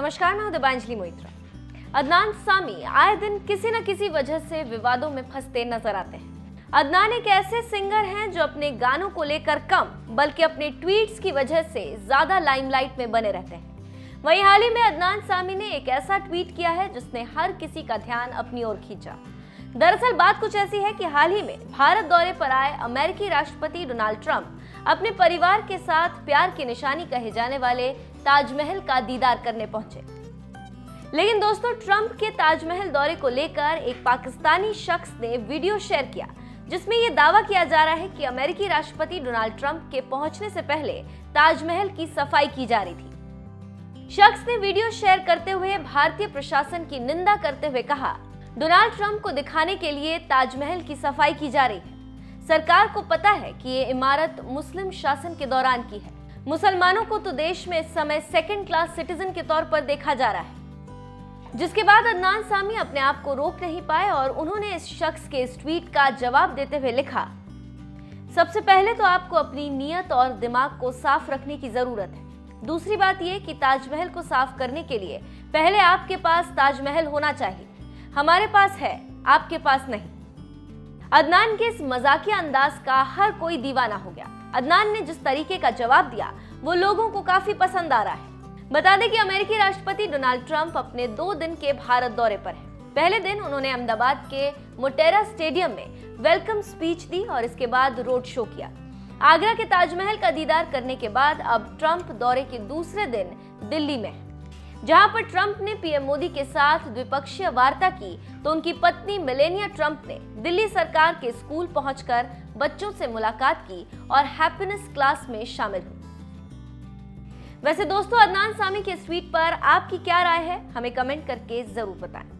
नमस्कार मैं दिबांजलि मोहित्रा अदनान सामी आए दिन किसी न किसी वजह से विवादों में फंसते नजर आते हैं अदनान एक ऐसे सिंगर हैं जो अपने गानों को लेकर कम बल्कि अपने ट्वीट्स की वजह से ज्यादा लाइमलाइट में बने रहते हैं वहीं हाल ही में अदनान सामी ने एक ऐसा ट्वीट किया है जिसने हर किसी का ध्यान अपनी ओर खींचा दरअसल बात कुछ ऐसी है कि हाल ही में भारत दौरे पर आए अमेरिकी राष्ट्रपति डोनाल्ड ट्रंप अपने परिवार के साथ प्यार की निशानी कहे जाने वाले ताजमहल का दीदार करने पहुंचे लेकिन दोस्तों ट्रंप के ताजमहल दौरे को लेकर एक पाकिस्तानी शख्स ने वीडियो शेयर किया जिसमें यह दावा किया जा रहा है कि अमेरिकी राष्ट्रपति डोनाल्ड ट्रंप के पहुंचने से पहले ताजमहल की सफाई की जा रही थी शख्स ने वीडियो शेयर करते हुए भारतीय प्रशासन की निंदा करते हुए कहा डोनाल्ड ट्रंप को दिखाने के लिए ताजमहल की सफाई की जा रही है सरकार को पता है कि ये इमारत मुस्लिम शासन के दौरान की है मुसलमानों को तो देश में इस समय सेकेंड क्लास सिटीजन के तौर पर देखा जा रहा है जिसके बाद अदनान सामी अपने आप को रोक नहीं पाए और उन्होंने इस शख्स के इस ट्वीट का जवाब देते हुए लिखा सबसे पहले तो आपको अपनी नियत और दिमाग को साफ रखने की जरूरत है दूसरी बात यह कि ताजमहल को साफ करने के लिए पहले आपके पास ताजमहल होना चाहिए हमारे पास है आपके पास नहीं अदनान के इस मजाकिया अंदाज का हर कोई दीवाना हो गया अदनान ने जिस तरीके का जवाब दिया वो लोगों को काफी पसंद आ रहा है बता दें कि अमेरिकी राष्ट्रपति डोनाल्ड ट्रंप अपने दो दिन के भारत दौरे पर हैं। पहले दिन उन्होंने अहमदाबाद के मोटेरा स्टेडियम में वेलकम स्पीच दी और इसके बाद रोड शो किया आगरा के ताजमहल का दीदार करने के बाद अब ट्रंप दौरे के दूसरे दिन दिल्ली में है जहां पर ट्रंप ने पीएम मोदी के साथ द्विपक्षीय वार्ता की तो उनकी पत्नी मिलेनिया ट्रंप ने दिल्ली सरकार के स्कूल पहुंचकर बच्चों से मुलाकात की और हैप्पीनेस क्लास में शामिल हुई वैसे दोस्तों अदनान सामी के स्वीट ट्वीट पर आपकी क्या राय है हमें कमेंट करके जरूर बताएं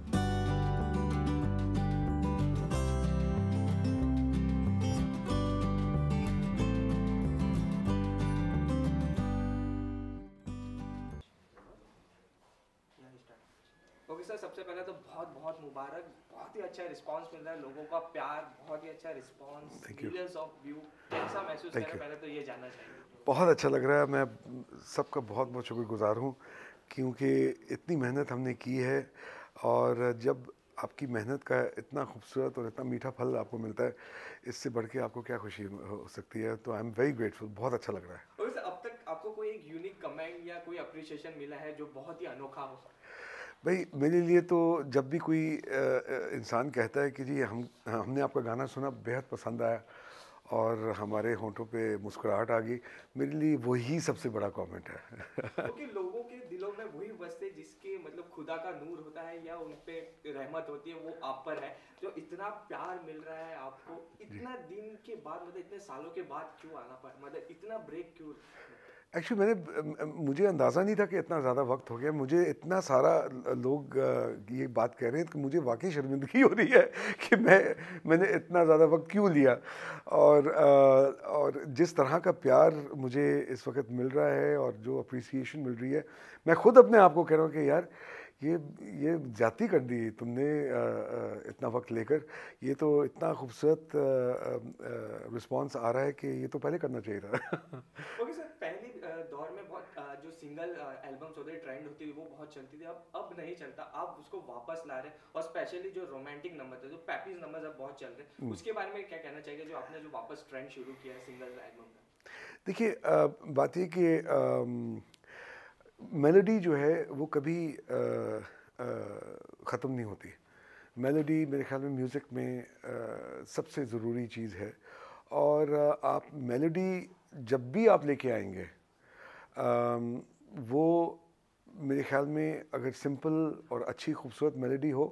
योगी सर सबसे पहले तो बहुत बहुत मुबारक बहुत ही अच्छा रिस्पांस मिल रहा है लोगों का प्यार बहुत ही अच्छा रिस्पांस मिलियंस ऑफ व्यू कैसा महसूस कर रहे हैं पहले तो ये जानना चाहिए बहुत अच्छा लग रहा है मैं सबका बहुत बहुत शुक्रगुजार हूँ क्योंकि इतनी मेहनत हमने की है और जब आपकी मेहनत का इतना खूबसूरत और इतना मीठा फल आपको मिलता है इससे बढ़ के आपको क्या खुशी हो सकती है तो आई एम वेरी ग्रेटफुल बहुत अच्छा लग रहा है और अब तक आपको कोई एक यूनिक कमेंट या कोई अप्रिशिएशन मिला है जो बहुत ही अनोखा हो भाई मेरे लिए तो जब भी कोई इंसान कहता है कि जी हम हमने आपका गाना सुना बेहद पसंद आया और हमारे होंठों पे मुस्कुराहट आ गई मेरे लिए वही सबसे बड़ा कमेंट है क्योंकि तो लोगों के दिलों में वही बसते जिसके मतलब खुदा का नूर होता है या उन पे रहमत होती है वो आप पर है जो इतना प्यार मिल रहा है आपको इतना दिन के बाद मतलब इतने सालों के बाद क्यों आना पड़ा मतलब इतना ब्रेक क्यों एक्चुअली मैंने मुझे अंदाज़ा नहीं था कि इतना ज़्यादा वक्त हो गया मुझे इतना सारा लोग ये बात कह रहे हैं कि मुझे वाकई शर्मिंदगी हो रही है कि मैं मैंने इतना ज़्यादा वक्त क्यों लिया और और जिस तरह का प्यार मुझे इस वक्त मिल रहा है और जो अप्रिसिएशन मिल रही है मैं खुद अपने आप को कह रहा हूँ कि यार ये ये जाती कर दी तुमने इतना वक्त लेकर ये तो इतना खूबसूरत रिस्पांस आ रहा है कि ये तो पहले करना चाहिए था ओके सर पहले दौर में बहुत जो सिंगल एल्बम्स होते ट्रेंड होती थी वो बहुत चलती थी अब अब नहीं चलता आप उसको वापस ला रहे और स्पेशली जो रोमांटिक नंबर थे जो पैपीज नंबर अब बहुत चल रहे हैं हम्म। उसके बारे में क्या कहना चाहिए जो आपने जो वापस ट्रेंड शुरू किया है सिंगल एल्बम का देखिए बात ये कि मेलोडी जो है वो कभी ख़त्म नहीं होती मेलोडी मेरे ख्याल में म्यूज़िक में सबसे ज़रूरी चीज़ है और आप मेलोडी जब भी आप लेके आएंगे वो मेरे ख्याल में अगर सिंपल और अच्छी खूबसूरत मेलोडी हो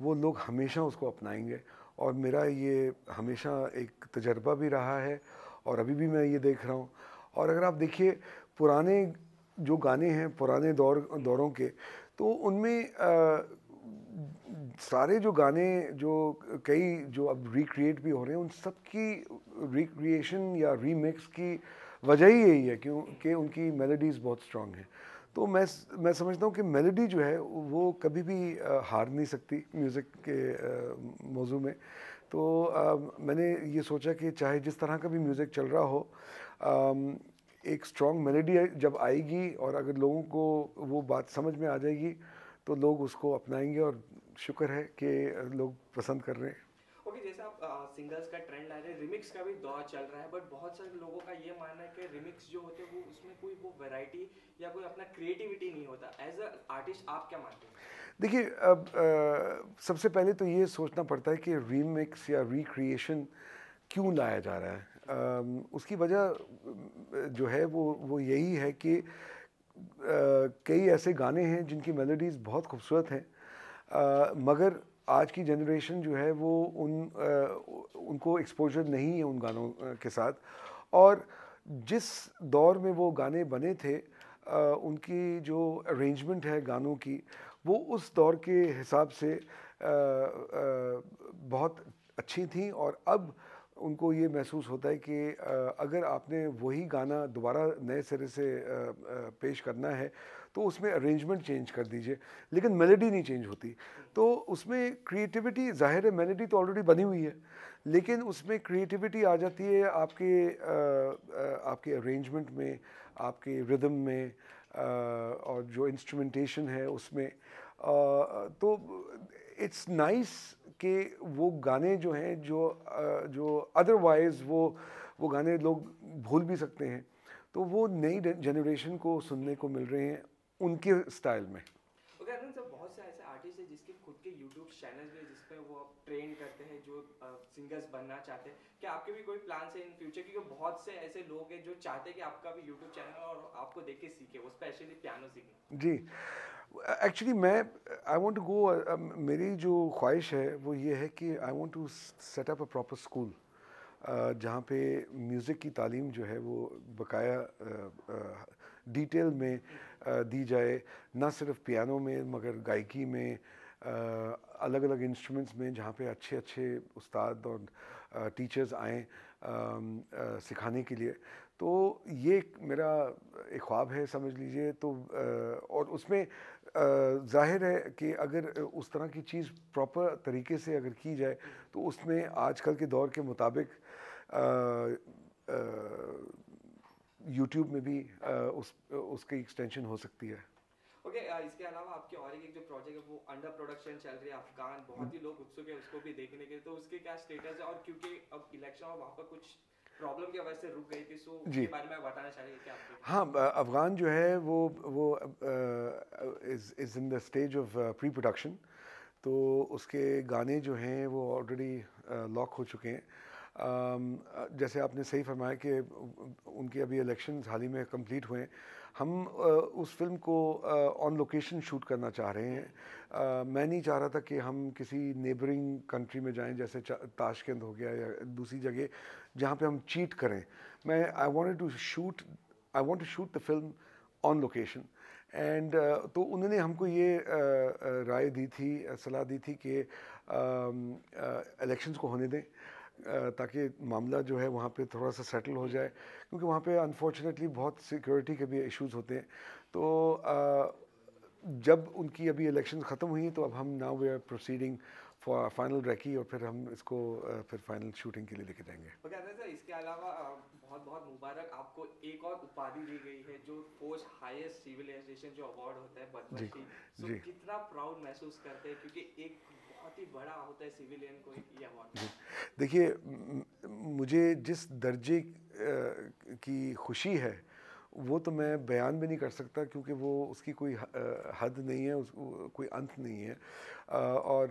वो लोग हमेशा उसको अपनाएंगे और मेरा ये हमेशा एक तजर्बा भी रहा है और अभी भी मैं ये देख रहा हूँ और अगर आप देखिए पुराने जो गाने हैं पुराने दौर दौरों के तो उनमें सारे जो गाने जो कई जो अब रिक्रिएट भी हो रहे हैं उन सब की रिक्रिएशन या रीमिक्स की वजह ही यही है क्योंकि उनकी मेलोडीज़ बहुत स्ट्रांग हैं तो मैं मैं समझता हूँ कि मेलोडी जो है वो कभी भी हार नहीं सकती म्यूज़िक के मौजू में तो मैंने ये सोचा कि चाहे जिस तरह का भी म्यूज़िक चल रहा हो एक स्ट्रॉन्ग मेलोडी जब आएगी और अगर लोगों को वो बात समझ में आ जाएगी तो लोग उसको अपनाएंगे और शुक्र है कि लोग पसंद कर रहे हैं सिंगल्स का ट्रेंड आ रहा है रिमिक्स का भी दौर चल रहा है बट बहुत सारे लोगों का ये मानना है कि रिमिक्स जो होते हैं वो उसमें कोई वो वैरायटी या कोई अपना क्रिएटिविटी नहीं होता एज अ आर्टिस्ट आप क्या मानते हैं देखिए अब सबसे पहले तो ये सोचना पड़ता है कि रीमिक्स या रिक्रिएशन क्यों लाया जा रहा है उसकी वजह जो है वो वो यही है कि कई ऐसे गाने हैं जिनकी मेलोडीज़ बहुत खूबसूरत हैं मगर आज की जनरेशन जो है वो उन आ, उनको एक्सपोजर नहीं है उन गानों के साथ और जिस दौर में वो गाने बने थे आ, उनकी जो अरेंजमेंट है गानों की वो उस दौर के हिसाब से आ, बहुत अच्छी थी और अब उनको ये महसूस होता है कि अगर आपने वही गाना दोबारा नए सिरे से पेश करना है तो उसमें अरेंजमेंट चेंज कर दीजिए लेकिन मेलोडी नहीं चेंज होती तो उसमें क्रिएटिविटी जाहिर है मेलोडी तो ऑलरेडी बनी हुई है लेकिन उसमें क्रिएटिविटी आ जाती है आपके आपके अरेंजमेंट में आपके रिदम में और जो इंस्ट्रूमेंटेशन है उसमें तो इट्स नाइस nice कि वो गाने जो हैं जो जो अदरवाइज़ वो वो गाने लोग भूल भी सकते हैं तो वो नई जनरेशन को सुनने को मिल रहे हैं उनके स्टाइल में जिसके खुद के यूट्यूब चैनल भी जिस पे वो ट्रेन करते हैं जो सिंगर्स बनना चाहते हैं क्या आपके भी कोई प्लान है इन फ्यूचर क्योंकि बहुत से ऐसे लोग हैं जो चाहते हैं कि आपका भी यूट्यूब चैनल और आपको देख के सीखे वो स्पेशली पियानो सीखे जी एक्चुअली मैं आई वॉन्ट टू गो मेरी जो ख्वाहिश है वो ये है कि I want to set up a proper school जहाँ पे म्यूज़िक की तालीम जो है वो बकाया डिटेल uh, uh, में uh, दी जाए ना सिर्फ पियानो में मगर गायकी में अलग अलग इंस्ट्रूमेंट्स में जहाँ पे अच्छे अच्छे उस्ताद और टीचर्स uh, आएँ um, uh, सिखाने के लिए तो ये मेरा एक ख्वाब है समझ लीजिए तो और उसमें जाहिर है कि अगर उस तरह की चीज़ प्रॉपर तरीके से अगर की जाए तो उसमें आजकल के दौर के मुताबिक यूट्यूब में भी आ, उस उसकी एक्सटेंशन हो सकती है ओके okay, इसके अलावा आपके और एक जो प्रोजेक्ट है वो अंडर प्रोडक्शन चल रही है अफगान बहुत ही लोग उत्सुक है उसको भी देखने के तो उसके क्या स्टेटस है और क्योंकि अब इलेक्शन और वहाँ पर कुछ प्रॉब्लम की वजह से रुक गई थी सो जी बारे में बताना चाहेंगे क्या हाँ अफगान जो है वो वो is in the stage of pre production तो उसके गाने जो हैं वो ऑलरेडी लॉक हो चुके हैं जैसे आपने सही फरमाया कि उनके अभी इलेक्शन हाल ही में कंप्लीट हुए हम उस फिल्म को ऑन लोकेशन शूट करना चाह रहे हैं मैं नहीं चाह रहा था कि हम किसी नेबरिंग कंट्री में जाएं जैसे ताशकंद हो गया या दूसरी जगह जहाँ पे हम चीट करें मैं I wanted to shoot I want to shoot the film on location and तो उन्होंने हमको ये uh, राय दी थी सलाह दी थी कि इलेक्शंस uh, को होने दें ताकि मामला जो है वहाँ पे थोड़ा सा सेटल हो जाए क्योंकि वहाँ पे अनफॉर्चुनेटली बहुत सिक्योरिटी के भी इश्यूज होते हैं तो जब उनकी अभी इलेक्शन ख़त्म हुई तो अब हम now we are proceeding for final recce और फिर हम इसको फिर फाइनल शूटिंग के लिए लेके जाएंगे सर इसके अलावा बहुत बहुत मुबारक आपको एक और उपाधि दी गई है जो फोर्स हाईएस्ट सिविलाइजेशन जो अवार्ड होता है जी, जी. कितना प्राउड महसूस करते हैं क्योंकि एक देखिए मुझे जिस दर्जे की खुशी है वो तो मैं बयान भी नहीं कर सकता क्योंकि वो उसकी कोई हद नहीं है उस कोई अंत नहीं है और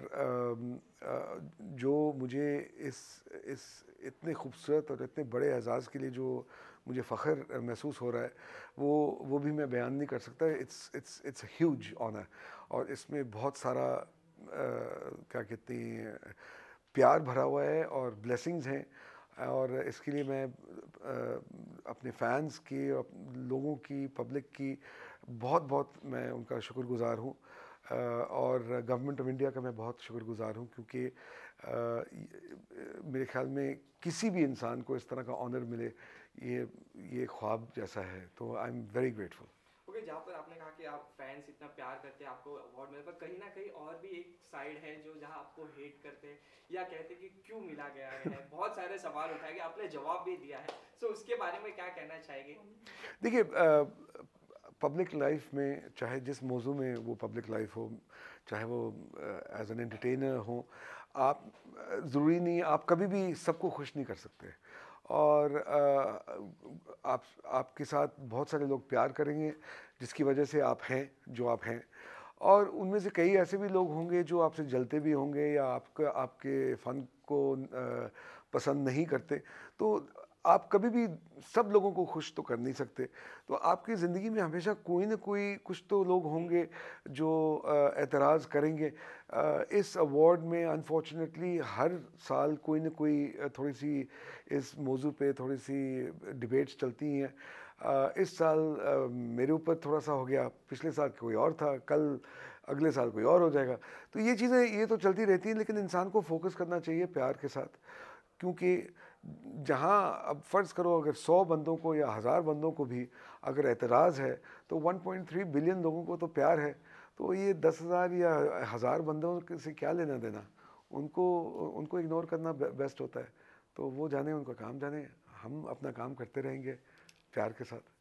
जो मुझे इस इस इतने खूबसूरत और इतने बड़े एजाज़ के लिए जो मुझे फ़ख्र महसूस हो रहा है वो वो भी मैं बयान नहीं कर सकता it's it's it's huge honour और इसमें बहुत सारा क्या कहते हैं प्यार भरा हुआ है और ब्लेसिंग्स हैं और इसके लिए मैं अपने फैंस की लोगों की पब्लिक की बहुत बहुत मैं उनका शुक्रगुजार हूँ और गवर्नमेंट ऑफ इंडिया का मैं बहुत शुक्रगुजार हूँ क्योंकि मेरे ख्याल में किसी भी इंसान को इस तरह का ऑनर मिले ये ये ख्वाब जैसा है तो आई एम वेरी ग्रेटफुल जहाँ पर आपने कहा कि आप फैंस इतना प्यार करते हैं आपको अवार्ड मिला पर कहीं ना कहीं और भी एक साइड है जो जहाँ आपको हेट करते हैं या कहते हैं कि क्यों मिला गया है बहुत सारे सवाल उठाए गए आपने जवाब भी दिया है सो उसके बारे में क्या कहना चाहेंगे देखिए पब्लिक लाइफ में चाहे जिस मौजू में वो पब्लिक लाइफ हो चाहे वो एज एन एंटरटेनर हो आप ज़रूरी नहीं आप कभी भी सबको खुश नहीं कर सकते और आप आपके साथ बहुत सारे लोग प्यार करेंगे जिसकी वजह से आप हैं जो आप हैं और उनमें से कई ऐसे भी लोग होंगे जो आपसे जलते भी होंगे या आपका आपके फ़न को पसंद नहीं करते तो आप कभी भी सब लोगों को खुश तो कर नहीं सकते तो आपकी ज़िंदगी में हमेशा कोई ना कोई कुछ तो लोग होंगे जो एतराज़ करेंगे इस अवार्ड में अनफॉर्चुनेटली हर साल कोई ना कोई थोड़ी सी इस मौजू पे थोड़ी सी डिबेट्स चलती हैं इस साल मेरे ऊपर थोड़ा सा हो गया पिछले साल कोई और था कल अगले साल कोई और हो जाएगा तो ये चीज़ें ये तो चलती रहती हैं लेकिन इंसान को फोकस करना चाहिए प्यार के साथ क्योंकि जहाँ अब फ़र्ज़ करो अगर सौ बंदों को या हज़ार बंदों को भी अगर एतराज़ है तो 1.3 बिलियन लोगों को तो प्यार है तो ये दस हज़ार या हज़ार बंदों से क्या लेना देना उनको उनको इग्नोर करना बेस्ट होता है तो वो जाने उनका काम जाने हम अपना काम करते रहेंगे प्यार के साथ